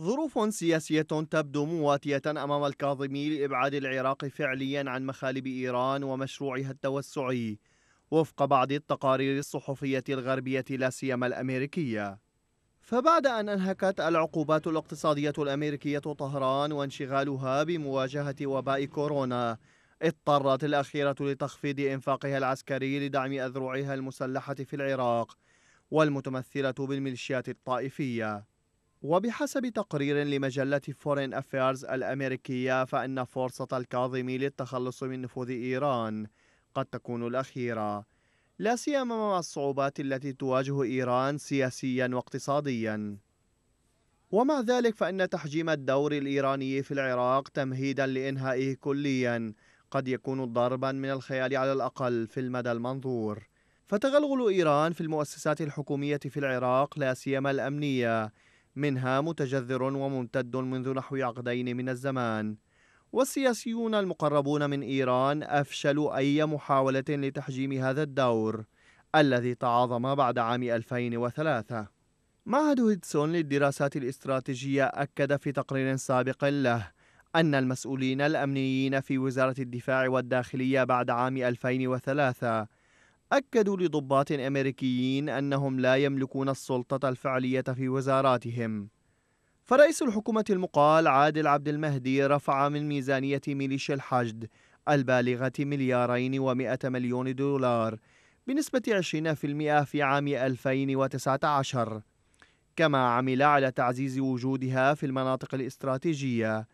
ظروف سياسية تبدو مواتية أمام الكاظمي لإبعاد العراق فعليا عن مخالب إيران ومشروعها التوسعي وفق بعض التقارير الصحفية الغربية لا سيما الأمريكية فبعد أن أنهكت العقوبات الاقتصادية الأمريكية طهران وانشغالها بمواجهة وباء كورونا اضطرت الأخيرة لتخفيض إنفاقها العسكري لدعم أذرعها المسلحة في العراق والمتمثلة بالميليشيات الطائفية وبحسب تقرير لمجلة فورين أفيرز الأمريكية فإن فرصة الكاظمي للتخلص من نفوذ إيران قد تكون الأخيرة لا سيما مع الصعوبات التي تواجه إيران سياسيا واقتصاديا ومع ذلك فإن تحجيم الدور الإيراني في العراق تمهيدا لإنهائه كليا قد يكون ضربا من الخيال على الأقل في المدى المنظور فتغلغل إيران في المؤسسات الحكومية في العراق لا سيما الأمنية منها متجذر وممتد منذ نحو عقدين من الزمان والسياسيون المقربون من إيران أفشلوا أي محاولة لتحجيم هذا الدور الذي تعاظم بعد عام 2003 معهد هيدسون للدراسات الاستراتيجية أكد في تقرير سابق له أن المسؤولين الأمنيين في وزارة الدفاع والداخلية بعد عام 2003 أكدوا لضباط أمريكيين أنهم لا يملكون السلطة الفعلية في وزاراتهم فرئيس الحكومة المقال عادل عبد المهدي رفع من ميزانية ميليشيا الحشد البالغة مليارين ومائة مليون دولار بنسبة 20% في عام 2019 كما عمل على تعزيز وجودها في المناطق الاستراتيجية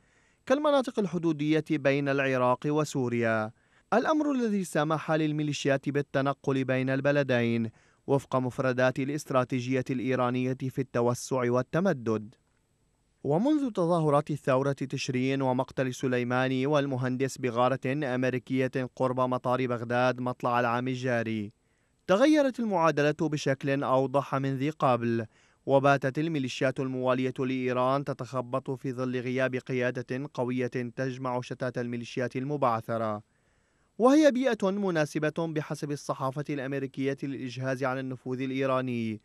كالمناطق الحدودية بين العراق وسوريا الأمر الذي سمح للميليشيات بالتنقل بين البلدين وفق مفردات الاستراتيجية الإيرانية في التوسع والتمدد ومنذ تظاهرات الثورة تشرين ومقتل سليماني والمهندس بغارة أمريكية قرب مطار بغداد مطلع العام الجاري تغيرت المعادلة بشكل أوضح من ذي قبل وباتت الميليشيات الموالية لإيران تتخبط في ظل غياب قيادة قوية تجمع شتات الميليشيات المبعثرة وهي بيئة مناسبة بحسب الصحافة الأمريكية للإجهاز على النفوذ الإيراني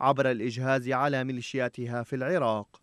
عبر الإجهاز على ميليشياتها في العراق